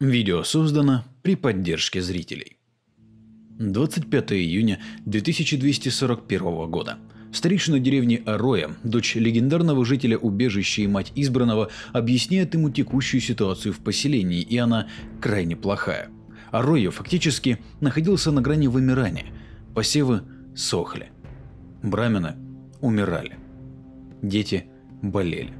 Видео создано при поддержке зрителей. 25 июня 2241 года. Старейшина деревни Ароя, дочь легендарного жителя убежища и мать избранного, объясняет ему текущую ситуацию в поселении, и она крайне плохая. Ароя фактически находился на грани вымирания. Посевы сохли. Брамины умирали. Дети болели.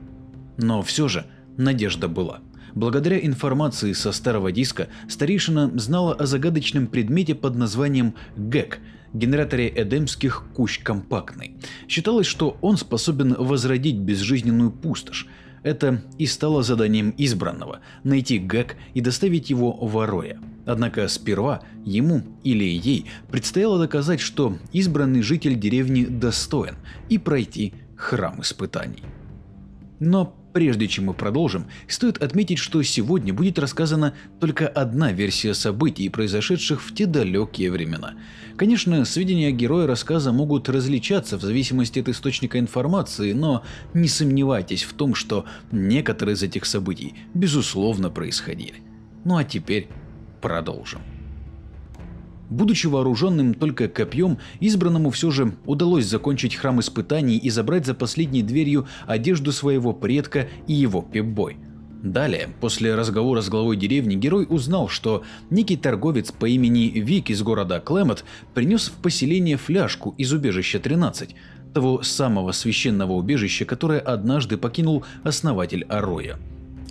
Но все же надежда была – Благодаря информации со старого диска, старейшина знала о загадочном предмете под названием ГЭК – генераторе эдемских кущ компактный. Считалось, что он способен возродить безжизненную пустошь. Это и стало заданием избранного – найти ГЭК и доставить его в Ароя. Однако сперва ему или ей предстояло доказать, что избранный житель деревни достоин и пройти храм испытаний. Но Прежде чем мы продолжим, стоит отметить, что сегодня будет рассказана только одна версия событий, произошедших в те далекие времена. Конечно, сведения героя рассказа могут различаться в зависимости от источника информации, но не сомневайтесь в том, что некоторые из этих событий безусловно происходили. Ну а теперь продолжим. Будучи вооруженным только копьем, избранному все же удалось закончить храм испытаний и забрать за последней дверью одежду своего предка и его пипбой. Далее, после разговора с главой деревни, герой узнал, что некий торговец по имени Вик из города Клэмот принес в поселение фляжку из убежища 13, того самого священного убежища, которое однажды покинул основатель Ароя.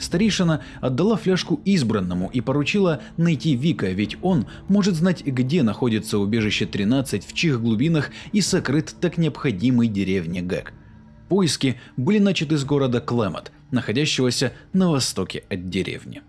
Старейшина отдала фляжку избранному и поручила найти Вика, ведь он может знать, где находится убежище 13, в чьих глубинах и сокрыт так необходимый деревне Гэг. Поиски были начаты с города Клэмот, находящегося на востоке от деревни.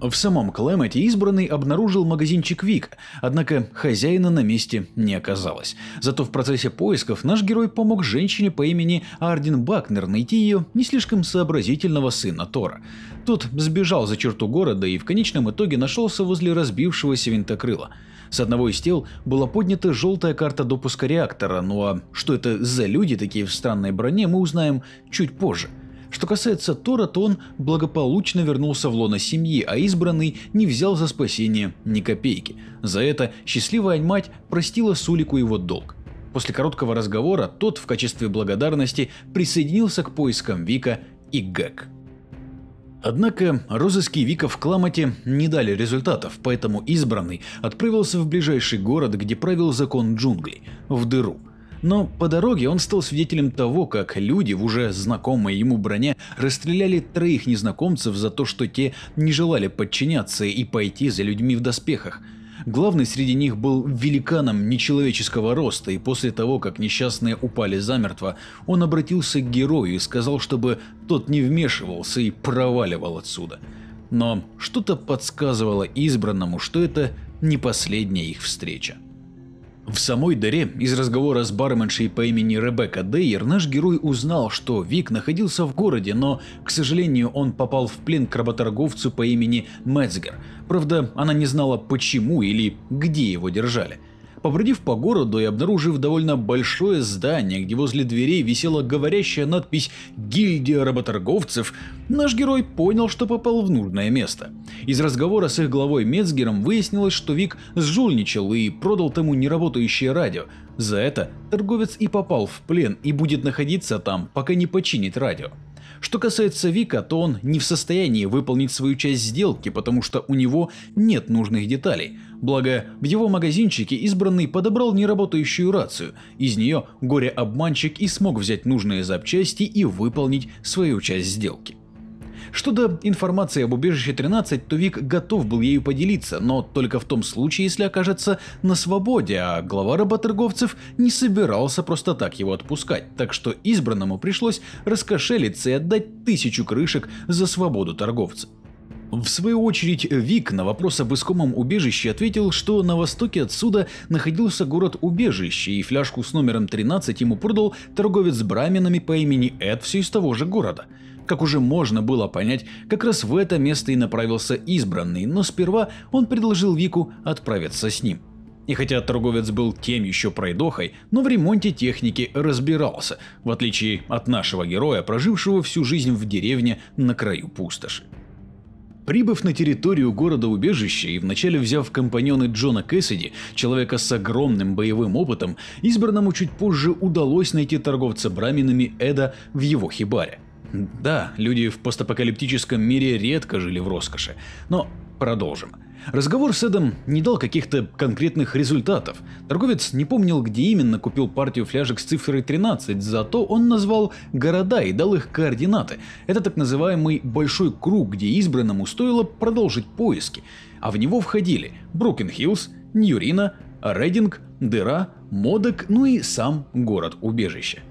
В самом Клемете избранный обнаружил магазинчик Вика, однако хозяина на месте не оказалось. Зато в процессе поисков наш герой помог женщине по имени Ардин Бакнер найти ее не слишком сообразительного сына Тора. Тот сбежал за черту города и в конечном итоге нашелся возле разбившегося винтокрыла. С одного из тел была поднята желтая карта допуска реактора, ну а что это за люди такие в странной броне мы узнаем чуть позже. Что касается Тора, то он благополучно вернулся в лоно семьи, а избранный не взял за спасение ни копейки. За это счастливая мать простила Сулику его долг. После короткого разговора тот в качестве благодарности присоединился к поискам Вика и Гэг. Однако розыски Вика в Кламате не дали результатов, поэтому избранный отправился в ближайший город, где правил закон джунглей – в дыру – но по дороге он стал свидетелем того, как люди в уже знакомой ему броне расстреляли троих незнакомцев за то, что те не желали подчиняться и пойти за людьми в доспехах. Главный среди них был великаном нечеловеческого роста, и после того, как несчастные упали замертво, он обратился к герою и сказал, чтобы тот не вмешивался и проваливал отсюда. Но что-то подсказывало избранному, что это не последняя их встреча. В самой дыре из разговора с барменшей по имени Ребекка Дейер наш герой узнал, что Вик находился в городе, но, к сожалению, он попал в плен к работорговцу по имени Мецгер. Правда, она не знала почему или где его держали. Побродив по городу и обнаружив довольно большое здание, где возле дверей висела говорящая надпись «Гильдия работорговцев», наш герой понял, что попал в нужное место. Из разговора с их главой Мецгером выяснилось, что Вик сжульничал и продал тому неработающее радио. За это торговец и попал в плен и будет находиться там, пока не починит радио. Что касается Вика, то он не в состоянии выполнить свою часть сделки, потому что у него нет нужных деталей. Благо, в его магазинчике избранный подобрал неработающую рацию, из нее горе-обманщик и смог взять нужные запчасти и выполнить свою часть сделки. Что до информации об убежище 13, то Вик готов был ею поделиться, но только в том случае, если окажется на свободе, а глава работорговцев не собирался просто так его отпускать, так что избранному пришлось раскошелиться и отдать тысячу крышек за свободу торговца. В свою очередь, Вик на вопрос об искомом убежище ответил, что на востоке отсюда находился город-убежище, и фляжку с номером 13 ему продал торговец браминами по имени Эд все из того же города – как уже можно было понять, как раз в это место и направился избранный, но сперва он предложил Вику отправиться с ним. И хотя торговец был тем еще пройдохой, но в ремонте техники разбирался, в отличие от нашего героя, прожившего всю жизнь в деревне на краю пустоши. Прибыв на территорию города-убежища и вначале взяв компаньоны Джона Кэссиди, человека с огромным боевым опытом, избранному чуть позже удалось найти торговца браминами Эда в его хибаре. Да, люди в постапокалиптическом мире редко жили в роскоши, но продолжим. Разговор с Эдом не дал каких-то конкретных результатов. Торговец не помнил, где именно купил партию фляжек с цифрой 13, зато он назвал города и дал их координаты. Это так называемый «большой круг», где избранному стоило продолжить поиски. А в него входили Брукенхиллз, Ньюрина, Рединг, Дыра, Модок, ну и сам город-убежище.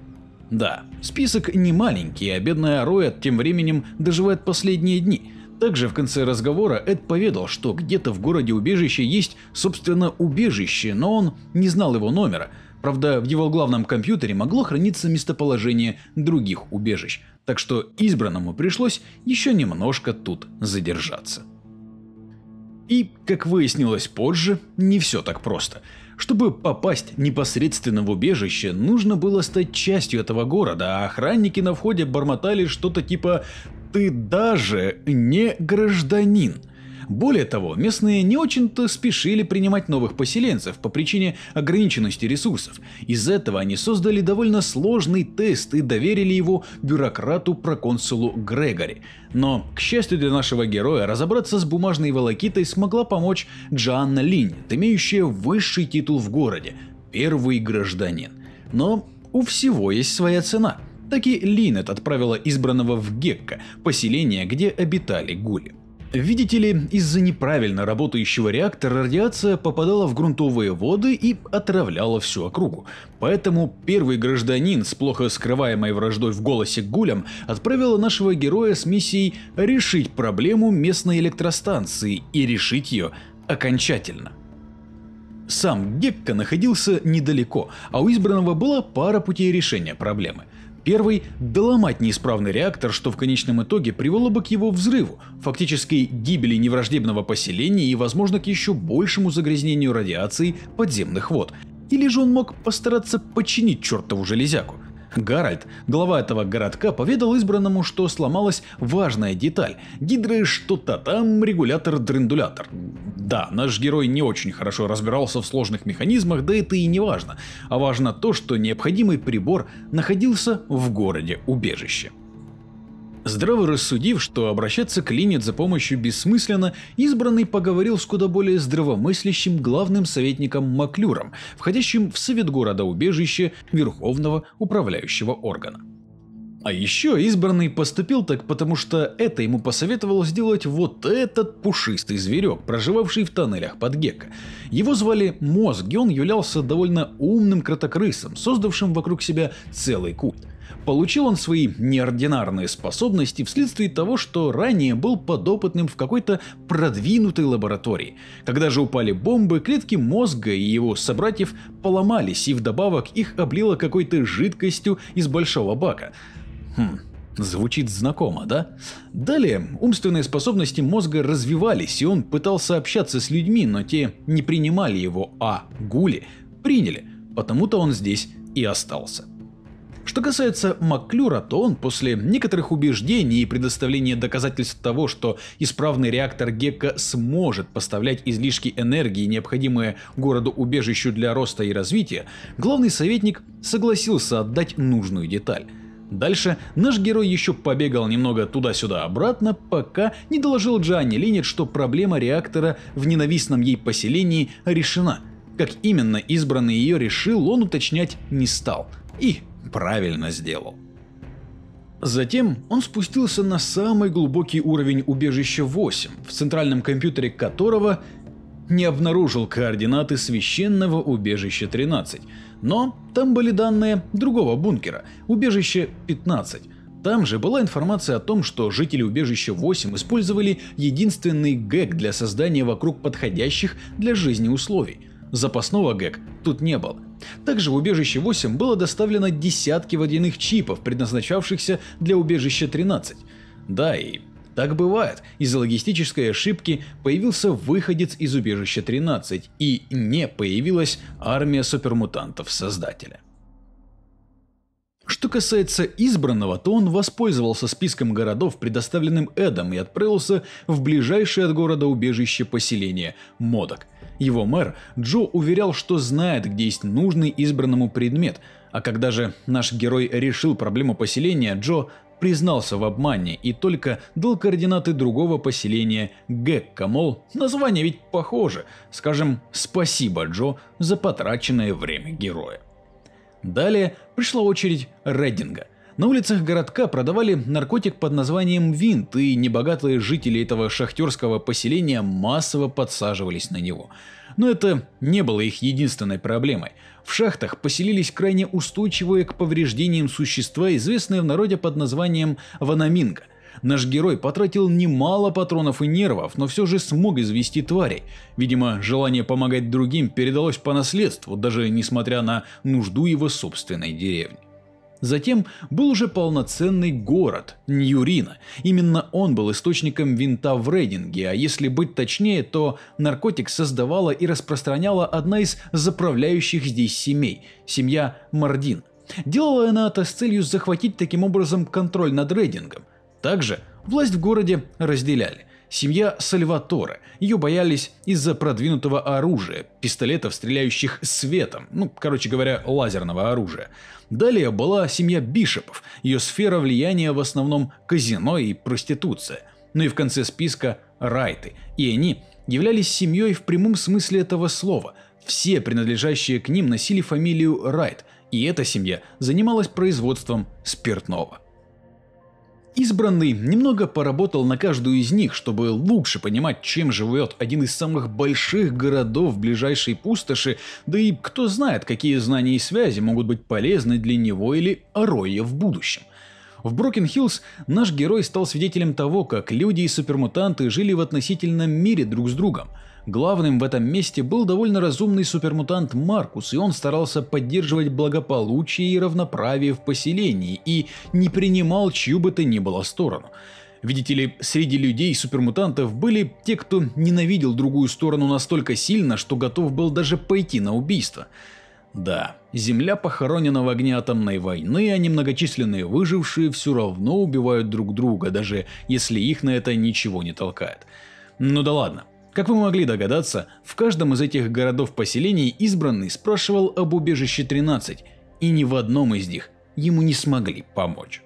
Да, список не маленький, а бедная Роэт тем временем доживает последние дни. Также в конце разговора Эд поведал, что где-то в городе убежище есть, собственно, убежище, но он не знал его номера. Правда, в его главном компьютере могло храниться местоположение других убежищ, так что избранному пришлось еще немножко тут задержаться. И, как выяснилось позже, не все так просто. Чтобы попасть непосредственно в убежище, нужно было стать частью этого города, а охранники на входе бормотали что-то типа «ты даже не гражданин». Более того, местные не очень-то спешили принимать новых поселенцев по причине ограниченности ресурсов. Из за этого они создали довольно сложный тест и доверили его бюрократу-проконсулу Грегори. Но, к счастью для нашего героя, разобраться с бумажной волокитой смогла помочь Джоанна Линь, имеющая высший титул в городе – первый гражданин. Но у всего есть своя цена. Так и Линет отправила избранного в Гекко, поселение, где обитали гули. Видите ли, из-за неправильно работающего реактора радиация попадала в грунтовые воды и отравляла всю округу. Поэтому первый гражданин с плохо скрываемой враждой в голосе к гулям отправила нашего героя с миссией решить проблему местной электростанции и решить ее окончательно. Сам Гекка находился недалеко, а у избранного была пара путей решения проблемы – Первый – доломать неисправный реактор, что в конечном итоге привело бы к его взрыву, фактической гибели невраждебного поселения и, возможно, к еще большему загрязнению радиации подземных вод. Или же он мог постараться починить чертову железяку. Гарольд, глава этого городка, поведал избранному, что сломалась важная деталь. Гидры что-то там, регулятор-дрендулятор. Да, наш герой не очень хорошо разбирался в сложных механизмах, да это и не важно. А важно то, что необходимый прибор находился в городе-убежище. Здраво рассудив, что обращаться к Линет за помощью бессмысленно, избранный поговорил с куда более здравомыслящим главным советником Маклюром, входящим в совет города убежище Верховного управляющего органа. А еще избранный поступил так, потому что это ему посоветовал сделать вот этот пушистый зверек, проживавший в тоннелях под Гекко. Его звали Мозг, и он являлся довольно умным кротокрысом, создавшим вокруг себя целый культ. Получил он свои неординарные способности вследствие того, что ранее был подопытным в какой-то продвинутой лаборатории. Когда же упали бомбы, клетки мозга и его собратьев поломались, и вдобавок их облило какой-то жидкостью из большого бака. Хм, Звучит знакомо, да? Далее, умственные способности мозга развивались, и он пытался общаться с людьми, но те не принимали его, а гули приняли, потому-то он здесь и остался. Что касается Маклюра, то он после некоторых убеждений и предоставления доказательств того, что исправный реактор Гекка сможет поставлять излишки энергии, необходимые городу-убежищу для роста и развития, главный советник согласился отдать нужную деталь. Дальше наш герой еще побегал немного туда-сюда-обратно, пока не доложил Джанни Линет, что проблема реактора в ненавистном ей поселении решена. Как именно избранный ее решил, он уточнять не стал. И правильно сделал. Затем он спустился на самый глубокий уровень убежища 8, в центральном компьютере которого не обнаружил координаты священного убежища 13, но там были данные другого бункера, убежище 15. Там же была информация о том, что жители убежища 8 использовали единственный гэг для создания вокруг подходящих для жизни условий. Запасного гэг тут не было, также в убежище 8 было доставлено десятки водяных чипов, предназначавшихся для убежища 13. Да, и так бывает, из-за логистической ошибки появился выходец из убежища 13 и не появилась армия супермутантов-создателя. Что касается избранного, то он воспользовался списком городов, предоставленным Эдом, и отправился в ближайшее от города убежище поселение Модок – его мэр Джо уверял, что знает, где есть нужный избранному предмет, а когда же наш герой решил проблему поселения, Джо признался в обмане и только дал координаты другого поселения Гекка, мол, название ведь похоже, скажем «Спасибо, Джо, за потраченное время героя». Далее пришла очередь Реддинга – на улицах городка продавали наркотик под названием винт, и небогатые жители этого шахтерского поселения массово подсаживались на него. Но это не было их единственной проблемой. В шахтах поселились крайне устойчивые к повреждениям существа, известные в народе под названием ванаминго. Наш герой потратил немало патронов и нервов, но все же смог извести тварей. Видимо, желание помогать другим передалось по наследству, даже несмотря на нужду его собственной деревни. Затем был уже полноценный город – Ньюрина. Именно он был источником винта в рейдинге, а если быть точнее, то наркотик создавала и распространяла одна из заправляющих здесь семей – семья Мардин. Делала она это с целью захватить таким образом контроль над рейдингом. Также власть в городе разделяли – Семья Сальватора. Ее боялись из-за продвинутого оружия, пистолетов, стреляющих светом, ну, короче говоря, лазерного оружия. Далее была семья Бишопов. Ее сфера влияния в основном казино и проституция. Ну и в конце списка Райты. И они являлись семьей в прямом смысле этого слова. Все принадлежащие к ним носили фамилию Райт, и эта семья занималась производством спиртного. Избранный немного поработал на каждую из них, чтобы лучше понимать, чем живет один из самых больших городов ближайшей пустоши, да и кто знает, какие знания и связи могут быть полезны для него или Ароя в будущем. В Брокен-Хиллз наш герой стал свидетелем того, как люди и супермутанты жили в относительном мире друг с другом – Главным в этом месте был довольно разумный супермутант Маркус, и он старался поддерживать благополучие и равноправие в поселении и не принимал чью бы то ни было сторону. Видите ли, среди людей супермутантов были те, кто ненавидел другую сторону настолько сильно, что готов был даже пойти на убийство. Да, Земля похоронена в огне атомной войны, а немногочисленные выжившие все равно убивают друг друга, даже если их на это ничего не толкает. Ну да ладно, как вы могли догадаться, в каждом из этих городов-поселений избранный спрашивал об убежище 13, и ни в одном из них ему не смогли помочь.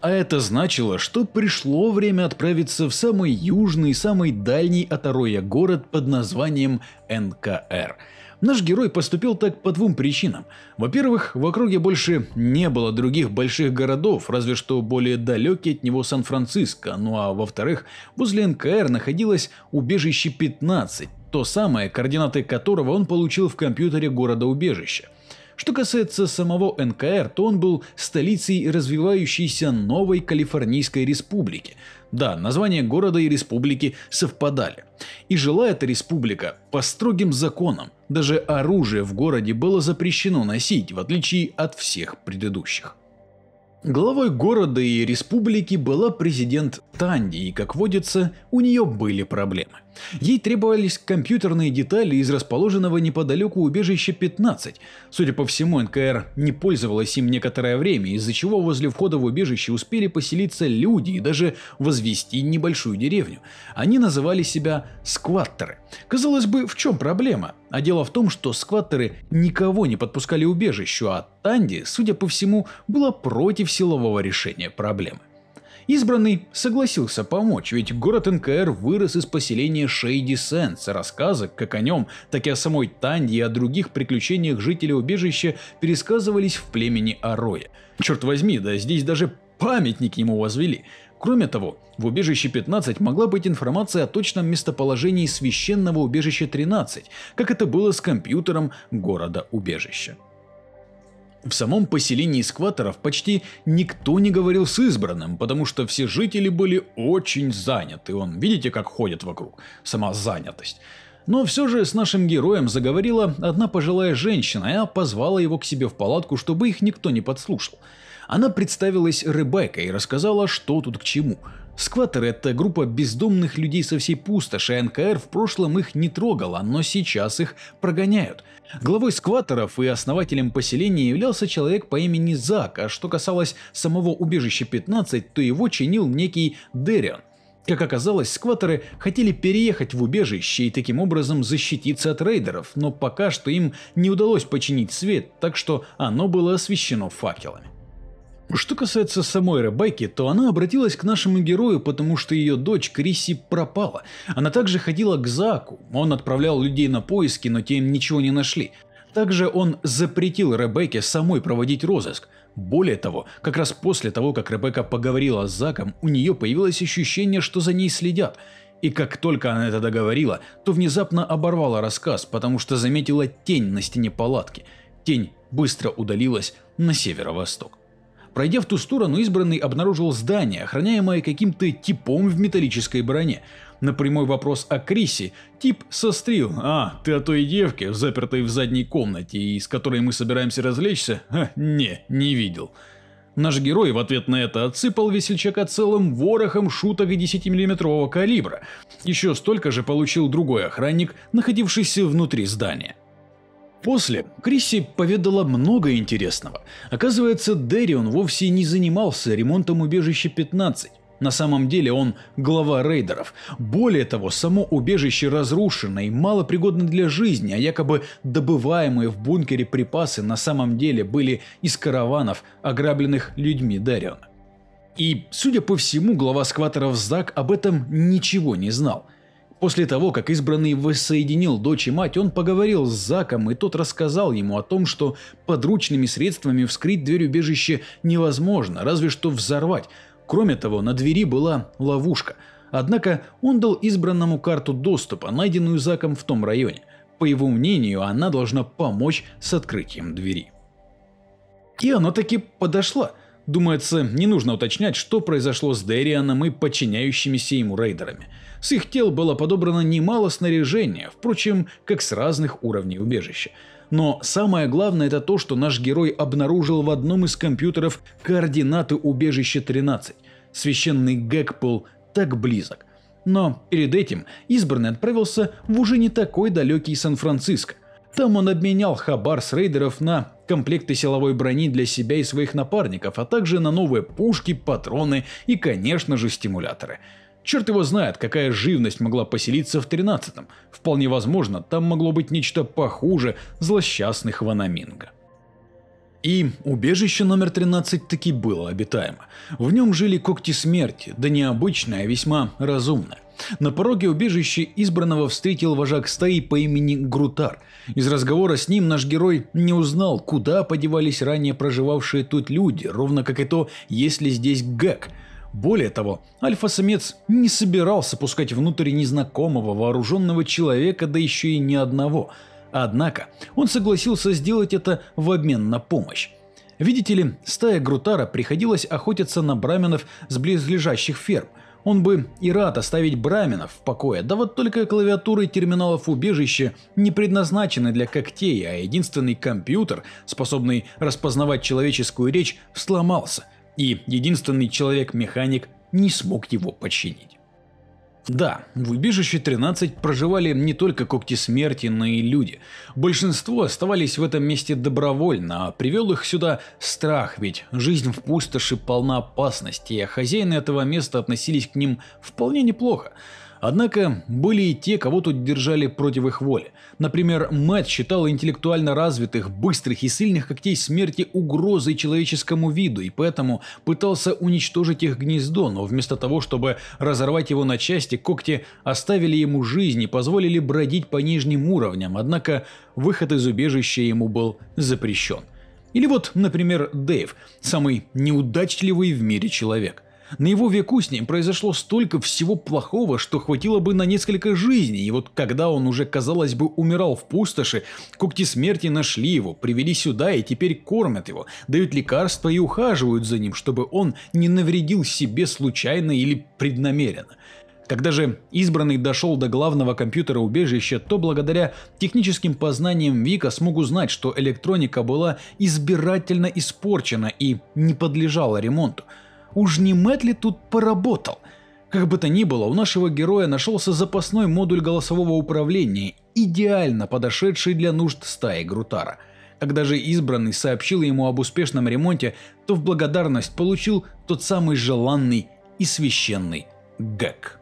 А это значило, что пришло время отправиться в самый южный, самый дальний от Ароя город под названием НКР – Наш герой поступил так по двум причинам. Во-первых, в округе больше не было других больших городов, разве что более далекий от него Сан-Франциско, ну а во-вторых, возле НКР находилось убежище 15, то самое, координаты которого он получил в компьютере города-убежища. Что касается самого НКР, то он был столицей развивающейся новой Калифорнийской республики – да, названия города и республики совпадали. И жила эта республика по строгим законам. Даже оружие в городе было запрещено носить, в отличие от всех предыдущих. Главой города и республики была президент Танди, и, как водится, у нее были проблемы. Ей требовались компьютерные детали из расположенного неподалеку убежища 15. Судя по всему, НКР не пользовалась им некоторое время, из-за чего возле входа в убежище успели поселиться люди и даже возвести небольшую деревню. Они называли себя скваттеры. Казалось бы, в чем проблема? А дело в том, что скваттеры никого не подпускали убежищу, а Танди, судя по всему, была против силового решения проблемы. Избранный согласился помочь, ведь город НКР вырос из поселения Шейди Сенс. Рассказы как о нем, так и о самой Танье и о других приключениях жителей убежища пересказывались в племени Ароя. Черт возьми, да здесь даже памятник ему возвели. Кроме того, в убежище 15 могла быть информация о точном местоположении священного убежища 13, как это было с компьютером города-убежища. В самом поселении скваторов почти никто не говорил с избранным, потому что все жители были очень заняты. Он, видите, как ходит вокруг? Сама занятость. Но все же с нашим героем заговорила одна пожилая женщина, и она позвала его к себе в палатку, чтобы их никто не подслушал. Она представилась Ребеккой и рассказала, что тут к чему – Скваттеры – это группа бездомных людей со всей пустоши, а НКР в прошлом их не трогала, но сейчас их прогоняют. Главой скваттеров и основателем поселения являлся человек по имени Зак, а что касалось самого убежища 15, то его чинил некий Дерион. Как оказалось, скваттеры хотели переехать в убежище и таким образом защититься от рейдеров, но пока что им не удалось починить свет, так что оно было освещено факелами. Что касается самой Ребекки, то она обратилась к нашему герою, потому что ее дочь Криси пропала. Она также ходила к Заку, он отправлял людей на поиски, но те им ничего не нашли. Также он запретил Ребекке самой проводить розыск. Более того, как раз после того, как Ребекка поговорила с Заком, у нее появилось ощущение, что за ней следят. И как только она это договорила, то внезапно оборвала рассказ, потому что заметила тень на стене палатки. Тень быстро удалилась на северо-восток. Пройдя в ту сторону, избранный обнаружил здание, охраняемое каким-то типом в металлической броне. На прямой вопрос о Крисе тип сострил «А, ты о той девке, запертой в задней комнате, и с которой мы собираемся развлечься? Ха, не, не видел». Наш герой в ответ на это отсыпал весельчака целым ворохом шуток 10-миллиметрового калибра. Еще столько же получил другой охранник, находившийся внутри здания. После Крисси поведала много интересного. Оказывается, Дэрион вовсе не занимался ремонтом убежища 15. На самом деле он глава рейдеров. Более того, само убежище разрушено и малопригодно для жизни, а якобы добываемые в бункере припасы на самом деле были из караванов, ограбленных людьми Дариона. И, судя по всему, глава скватеров Зак об этом ничего не знал – После того, как избранный воссоединил дочь и мать, он поговорил с Заком, и тот рассказал ему о том, что подручными средствами вскрыть дверь убежища невозможно, разве что взорвать. Кроме того, на двери была ловушка. Однако он дал избранному карту доступа, найденную Заком в том районе. По его мнению, она должна помочь с открытием двери. И она таки подошла – Думается, не нужно уточнять, что произошло с Дерианом и подчиняющимися ему рейдерами. С их тел было подобрано немало снаряжения, впрочем, как с разных уровней убежища. Но самое главное это то, что наш герой обнаружил в одном из компьютеров координаты убежища 13. Священный Гэг так близок. Но перед этим избранный отправился в уже не такой далекий Сан-Франциско. Там он обменял хабар с рейдеров на комплекты силовой брони для себя и своих напарников, а также на новые пушки, патроны и, конечно же, стимуляторы. Черт его знает, какая живность могла поселиться в 13-м. Вполне возможно, там могло быть нечто похуже злосчастных ванаминга. И убежище номер 13 таки было обитаемо. В нем жили когти смерти, да необычное, а весьма разумное. На пороге убежища избранного встретил вожак стаи по имени Грутар. Из разговора с ним наш герой не узнал, куда подевались ранее проживавшие тут люди, ровно как и то, есть ли здесь Гэг. Более того, альфа-самец не собирался пускать внутрь незнакомого вооруженного человека, да еще и ни одного. Однако он согласился сделать это в обмен на помощь. Видите ли, стая Грутара приходилось охотиться на браменов с близлежащих ферм – он бы и рад оставить браминов в покое, да вот только клавиатуры терминалов убежища не предназначены для когтей, а единственный компьютер, способный распознавать человеческую речь, сломался, и единственный человек-механик не смог его починить. Да, в убежище 13 проживали не только когти смерти, но и люди. Большинство оставались в этом месте добровольно, а привел их сюда страх, ведь жизнь в пустоши полна опасностей, а хозяины этого места относились к ним вполне неплохо. Однако были и те, кого тут держали против их воли. Например, Мэтт считала интеллектуально развитых, быстрых и сильных когтей смерти угрозой человеческому виду, и поэтому пытался уничтожить их гнездо, но вместо того, чтобы разорвать его на части, когти оставили ему жизнь и позволили бродить по нижним уровням, однако выход из убежища ему был запрещен. Или вот, например, Дэйв, самый неудачливый в мире человек. На его веку с ним произошло столько всего плохого, что хватило бы на несколько жизней, и вот когда он уже, казалось бы, умирал в пустоши, когти смерти нашли его, привели сюда и теперь кормят его, дают лекарства и ухаживают за ним, чтобы он не навредил себе случайно или преднамеренно. Когда же избранный дошел до главного компьютера убежища, то благодаря техническим познаниям Вика смог узнать, что электроника была избирательно испорчена и не подлежала ремонту. Уж не Мэтт ли тут поработал? Как бы то ни было, у нашего героя нашелся запасной модуль голосового управления, идеально подошедший для нужд стаи Грутара. Когда же избранный сообщил ему об успешном ремонте, то в благодарность получил тот самый желанный и священный гэг.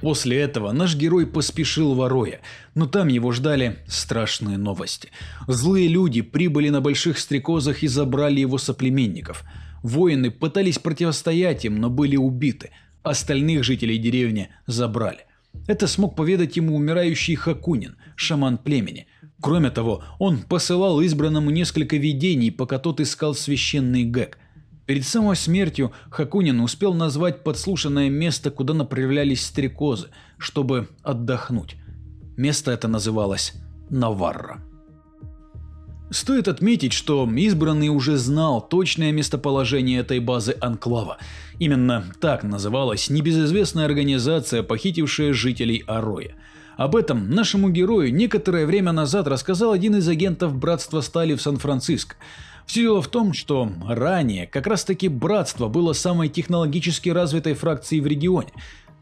После этого наш герой поспешил в Ароя, но там его ждали страшные новости. Злые люди прибыли на больших стрекозах и забрали его соплеменников – Воины пытались противостоять им, но были убиты. Остальных жителей деревни забрали. Это смог поведать ему умирающий Хакунин, шаман племени. Кроме того, он посылал избранному несколько видений, пока тот искал священный гэг. Перед самой смертью Хакунин успел назвать подслушанное место, куда направлялись стрекозы, чтобы отдохнуть. Место это называлось Наварра. Стоит отметить, что избранный уже знал точное местоположение этой базы Анклава. Именно так называлась небезызвестная организация, похитившая жителей Ароя. Об этом нашему герою некоторое время назад рассказал один из агентов Братства Стали в Сан-Франциско. Все дело в том, что ранее как раз таки Братство было самой технологически развитой фракцией в регионе.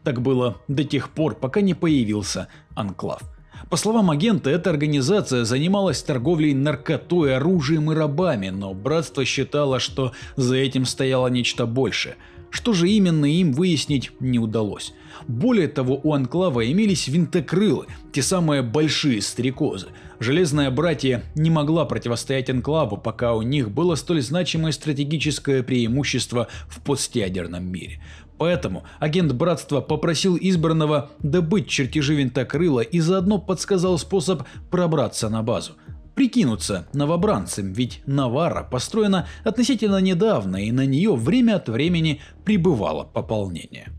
Так было до тех пор, пока не появился Анклав. По словам агента, эта организация занималась торговлей наркотой, оружием и рабами, но братство считало, что за этим стояло нечто большее. Что же именно им выяснить не удалось. Более того, у Анклава имелись винтокрылы, те самые большие стрекозы. Железная братья не могла противостоять Анклаву, пока у них было столь значимое стратегическое преимущество в постядерном мире. Поэтому агент Братства попросил избранного добыть чертежи винтокрыла и заодно подсказал способ пробраться на базу. Прикинуться новобранцем, ведь Навара построена относительно недавно и на нее время от времени прибывало пополнение.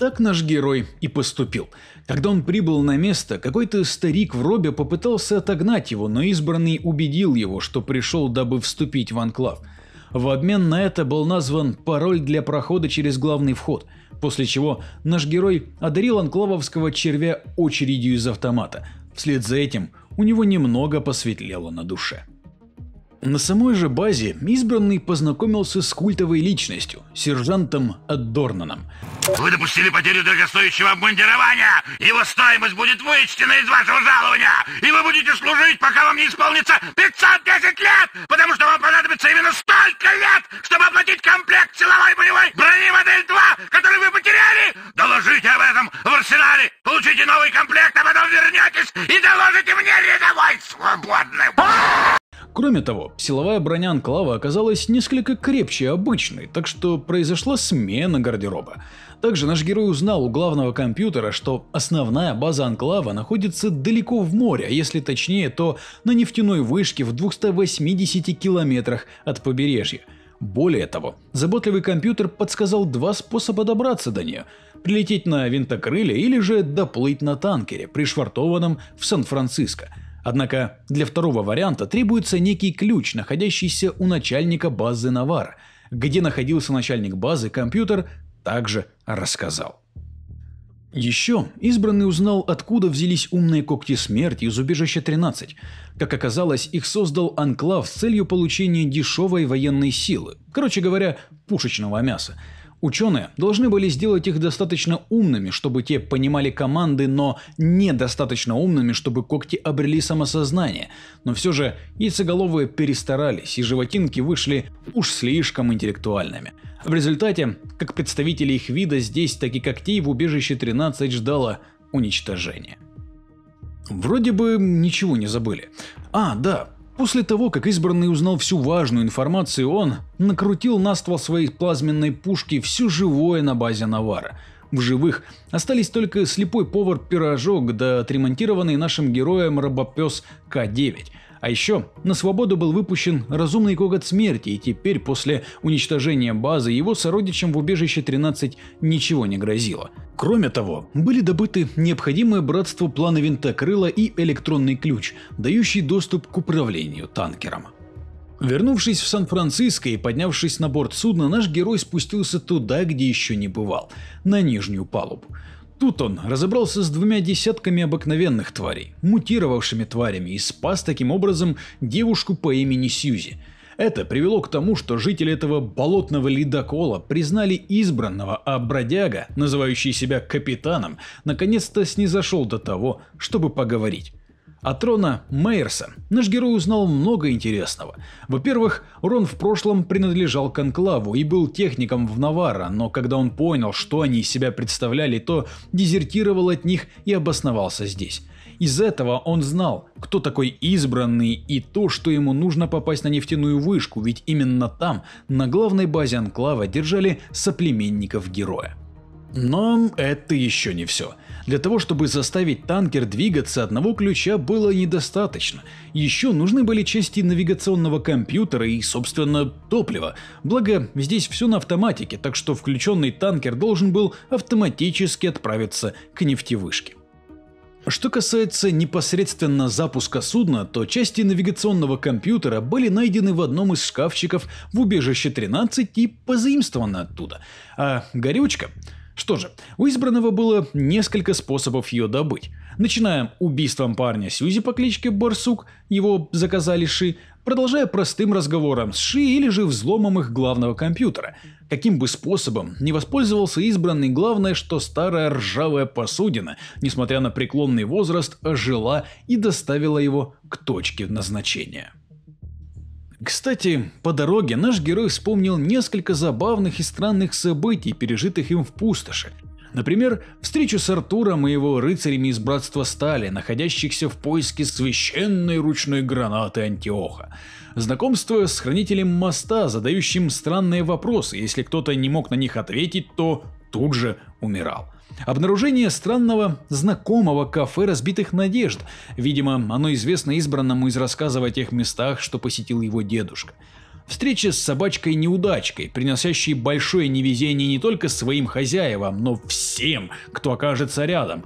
Так наш герой и поступил. Когда он прибыл на место, какой-то старик в робе попытался отогнать его, но избранный убедил его, что пришел, дабы вступить в анклав – в обмен на это был назван пароль для прохода через главный вход, после чего наш герой одарил анклавовского червя очередью из автомата. Вслед за этим у него немного посветлело на душе. На самой же базе избранный познакомился с культовой личностью, сержантом Аддорнаном. Вы допустили потерю дорогостоящего обмундирования! Его стоимость будет вычтена из вашего жалования! И вы будете служить, пока вам не исполнится 510 лет! Потому что вам понадобится именно столько лет, чтобы оплатить комплект силовой боевой брони модель 2, который вы потеряли! Доложите об этом в арсенале! Получите новый комплект, а потом вернетесь и доложите мне рядовой свободным! Кроме того, силовая броня Анклава оказалась несколько крепче обычной, так что произошла смена гардероба. Также наш герой узнал у главного компьютера, что основная база Анклава находится далеко в море, а если точнее, то на нефтяной вышке в 280 километрах от побережья. Более того, заботливый компьютер подсказал два способа добраться до нее – прилететь на винтокрыле или же доплыть на танкере, пришвартованном в Сан-Франциско – Однако для второго варианта требуется некий ключ, находящийся у начальника базы Навар, Где находился начальник базы, компьютер также рассказал. Еще избранный узнал, откуда взялись умные когти смерти из убежища 13. Как оказалось, их создал анклав с целью получения дешевой военной силы, короче говоря, пушечного мяса. Ученые должны были сделать их достаточно умными, чтобы те понимали команды, но недостаточно умными, чтобы когти обрели самосознание. Но все же яйцеголовые перестарались, и животинки вышли уж слишком интеллектуальными. В результате, как представители их вида здесь, так и когтей в убежище 13 ждало уничтожение. Вроде бы ничего не забыли. А, да, После того, как избранный узнал всю важную информацию, он накрутил на ствол своей плазменной пушки все живое на базе Навара. В живых остались только слепой повар Пирожок да отремонтированный нашим героем рабопес К-9. А еще на свободу был выпущен разумный коготь смерти, и теперь после уничтожения базы его сородичам в убежище 13 ничего не грозило. Кроме того, были добыты необходимые братству планы винтокрыла и электронный ключ, дающий доступ к управлению танкером. Вернувшись в Сан-Франциско и поднявшись на борт судна, наш герой спустился туда, где еще не бывал – на нижнюю палубу. Тут он разобрался с двумя десятками обыкновенных тварей, мутировавшими тварями, и спас таким образом девушку по имени Сьюзи. Это привело к тому, что жители этого болотного ледокола признали избранного, а бродяга, называющий себя капитаном, наконец-то снизошел до того, чтобы поговорить. От трона Мейерса наш герой узнал много интересного. Во-первых, Рон в прошлом принадлежал к Анклаву и был техником в Навара, но когда он понял, что они из себя представляли, то дезертировал от них и обосновался здесь. Из этого он знал, кто такой избранный и то, что ему нужно попасть на нефтяную вышку, ведь именно там, на главной базе Анклава, держали соплеменников героя. Но это еще не все. Для того, чтобы заставить танкер двигаться, одного ключа было недостаточно. Еще нужны были части навигационного компьютера и, собственно, топлива. Благо, здесь все на автоматике, так что включенный танкер должен был автоматически отправиться к нефтевышке. Что касается непосредственно запуска судна, то части навигационного компьютера были найдены в одном из шкафчиков в убежище 13 и позаимствованы оттуда. А горючка? Что же, у избранного было несколько способов ее добыть. Начиная убийством парня Сьюзи по кличке Барсук, его заказали Ши, продолжая простым разговором с Ши или же взломом их главного компьютера. Каким бы способом не воспользовался избранный, главное, что старая ржавая посудина, несмотря на преклонный возраст, ожила и доставила его к точке назначения. Кстати, по дороге наш герой вспомнил несколько забавных и странных событий, пережитых им в пустоши. Например, встречу с Артуром и его рыцарями из Братства Стали, находящихся в поиске священной ручной гранаты Антиоха. Знакомство с хранителем моста, задающим странные вопросы, если кто-то не мог на них ответить, то тут же умирал. Обнаружение странного, знакомого кафе разбитых надежд. Видимо, оно известно избранному из рассказа о тех местах, что посетил его дедушка. Встреча с собачкой-неудачкой, приносящей большое невезение не только своим хозяевам, но всем, кто окажется рядом.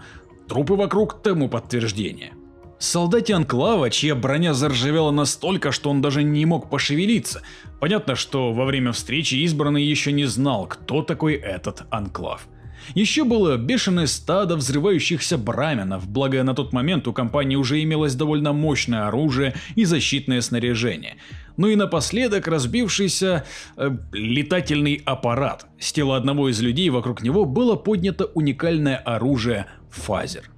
Трупы вокруг тому подтверждение. Солдате Анклава, чья броня заржавела настолько, что он даже не мог пошевелиться. Понятно, что во время встречи избранный еще не знал, кто такой этот Анклав. Еще было бешеное стадо взрывающихся браменов, благо на тот момент у компании уже имелось довольно мощное оружие и защитное снаряжение. Ну и напоследок разбившийся э, летательный аппарат. С тела одного из людей вокруг него было поднято уникальное оружие «Фазер».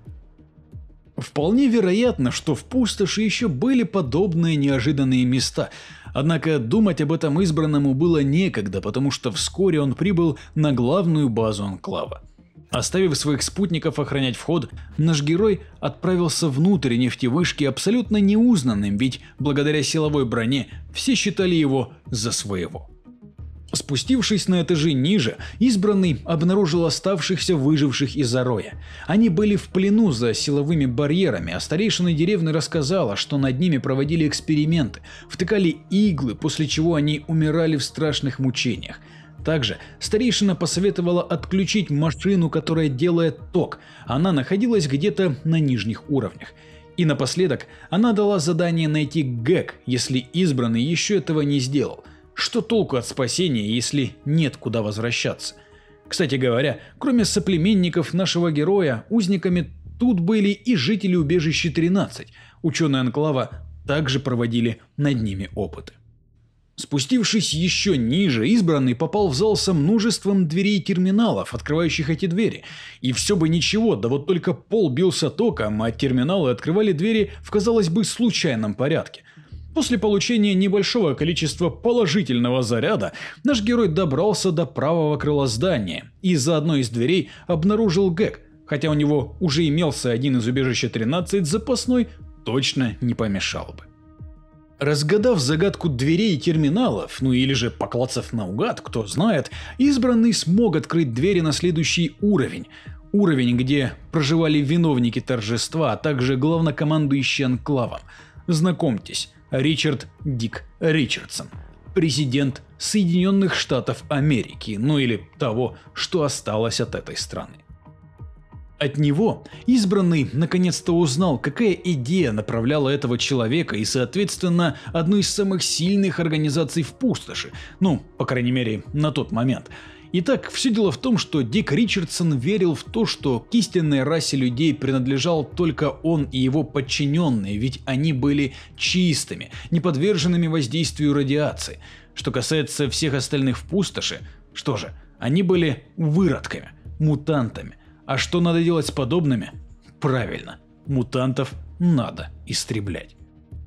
Вполне вероятно, что в пустоши еще были подобные неожиданные места – Однако думать об этом избранному было некогда, потому что вскоре он прибыл на главную базу Анклава. Оставив своих спутников охранять вход, наш герой отправился внутрь нефтевышки абсолютно неузнанным, ведь благодаря силовой броне все считали его за своего. Спустившись на этажи ниже, избранный обнаружил оставшихся выживших из зароя. Они были в плену за силовыми барьерами, а старейшина деревни рассказала, что над ними проводили эксперименты, втыкали иглы, после чего они умирали в страшных мучениях. Также старейшина посоветовала отключить машину, которая делает ток. Она находилась где-то на нижних уровнях. И напоследок она дала задание найти Гэг, если избранный еще этого не сделал – что толку от спасения, если нет куда возвращаться? Кстати говоря, кроме соплеменников нашего героя, узниками тут были и жители убежища 13. Ученые Анклава также проводили над ними опыты. Спустившись еще ниже, избранный попал в зал со множеством дверей терминалов, открывающих эти двери. И все бы ничего, да вот только пол бился током, а терминалы открывали двери в, казалось бы, случайном порядке. После получения небольшого количества положительного заряда, наш герой добрался до правого крыла здания и за одной из дверей обнаружил Гэг, хотя у него уже имелся один из убежища 13 запасной, точно не помешал бы. Разгадав загадку дверей и терминалов, ну или же поклацав наугад, кто знает, избранный смог открыть двери на следующий уровень. Уровень, где проживали виновники торжества, а также главнокомандующий анклавом. Знакомьтесь, Ричард Дик Ричардсон, президент Соединенных Штатов Америки, ну или того, что осталось от этой страны. От него избранный наконец-то узнал, какая идея направляла этого человека и, соответственно, одну из самых сильных организаций в пустоши, ну, по крайней мере, на тот момент – Итак, все дело в том, что Дик Ричардсон верил в то, что к истинной расе людей принадлежал только он и его подчиненные, ведь они были чистыми, не подверженными воздействию радиации. Что касается всех остальных в пустоши, что же, они были выродками, мутантами. А что надо делать с подобными? Правильно, мутантов надо истреблять.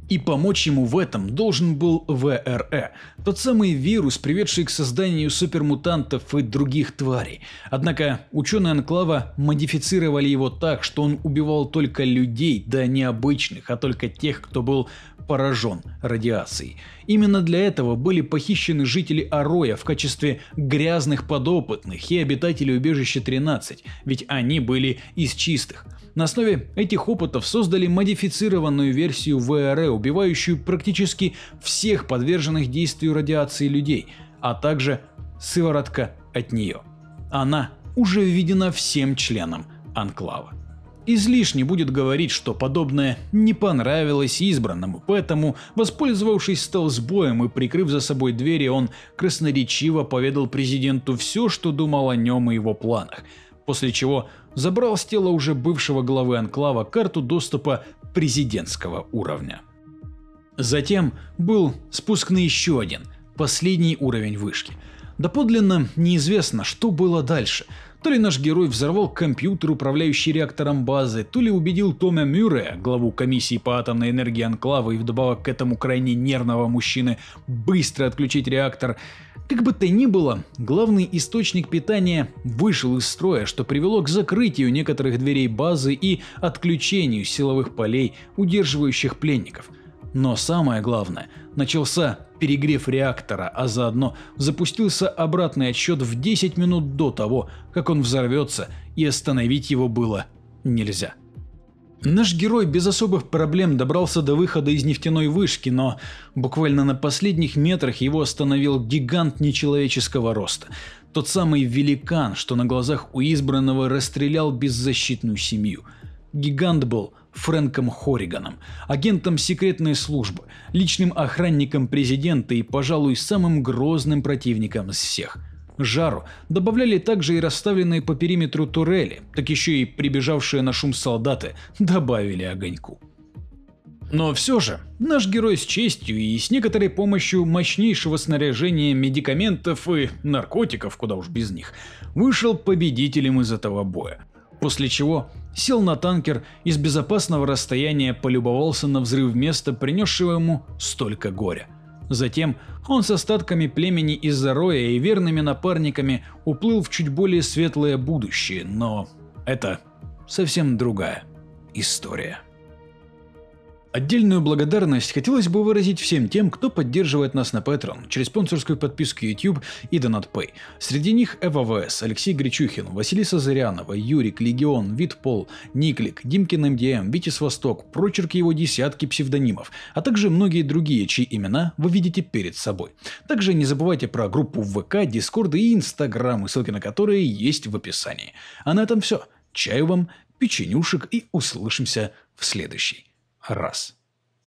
И помочь ему в этом должен был ВРЭ, тот самый вирус, приведший к созданию супермутантов и других тварей. Однако ученые Анклава модифицировали его так, что он убивал только людей, да не обычных, а только тех, кто был поражен радиацией. Именно для этого были похищены жители Ароя в качестве грязных подопытных и обитатели убежища 13, ведь они были из чистых. На основе этих опытов создали модифицированную версию ВРЭ, e, убивающую практически всех подверженных действию радиации людей, а также сыворотка от нее. Она уже введена всем членам анклава. Излишне будет говорить, что подобное не понравилось избранному, поэтому, воспользовавшись стелсбоем и прикрыв за собой двери, он красноречиво поведал президенту все, что думал о нем и его планах – после чего забрал с тела уже бывшего главы анклава карту доступа президентского уровня. Затем был спуск на еще один, последний уровень вышки. Доподлинно неизвестно, что было дальше – то ли наш герой взорвал компьютер, управляющий реактором базы, то ли убедил Томя Мюррея, главу комиссии по атомной энергии Анклава и вдобавок к этому крайне нервного мужчины, быстро отключить реактор. Как бы то ни было, главный источник питания вышел из строя, что привело к закрытию некоторых дверей базы и отключению силовых полей, удерживающих пленников – но самое главное, начался перегрев реактора, а заодно запустился обратный отсчет в 10 минут до того, как он взорвется, и остановить его было нельзя. Наш герой без особых проблем добрался до выхода из нефтяной вышки, но буквально на последних метрах его остановил гигант нечеловеческого роста. Тот самый великан, что на глазах у избранного расстрелял беззащитную семью. Гигант был Фрэнком Хориганом, агентом секретной службы, личным охранником президента и, пожалуй, самым грозным противником из всех. Жару добавляли также и расставленные по периметру турели, так еще и прибежавшие на шум солдаты добавили огоньку. Но все же, наш герой с честью и с некоторой помощью мощнейшего снаряжения медикаментов и наркотиков, куда уж без них, вышел победителем из этого боя. После чего сел на танкер и с безопасного расстояния полюбовался на взрыв места, принесшего ему столько горя. Затем он с остатками племени из-за роя и верными напарниками уплыл в чуть более светлое будущее, но это совсем другая история. Отдельную благодарность хотелось бы выразить всем тем, кто поддерживает нас на Patreon через спонсорскую подписку YouTube и DonatPay. Среди них ЭВВС, а Алексей Гричухин, Василиса Зырянова, Юрик, Легион, Вит Пол, Никлик, Димкин МДМ, Витис Восток, прочерк его десятки псевдонимов, а также многие другие, чьи имена вы видите перед собой. Также не забывайте про группу ВК, Дискорд и Инстаграм, ссылки на которые есть в описании. А на этом все. Чаю вам, печенюшек и услышимся в следующей раз.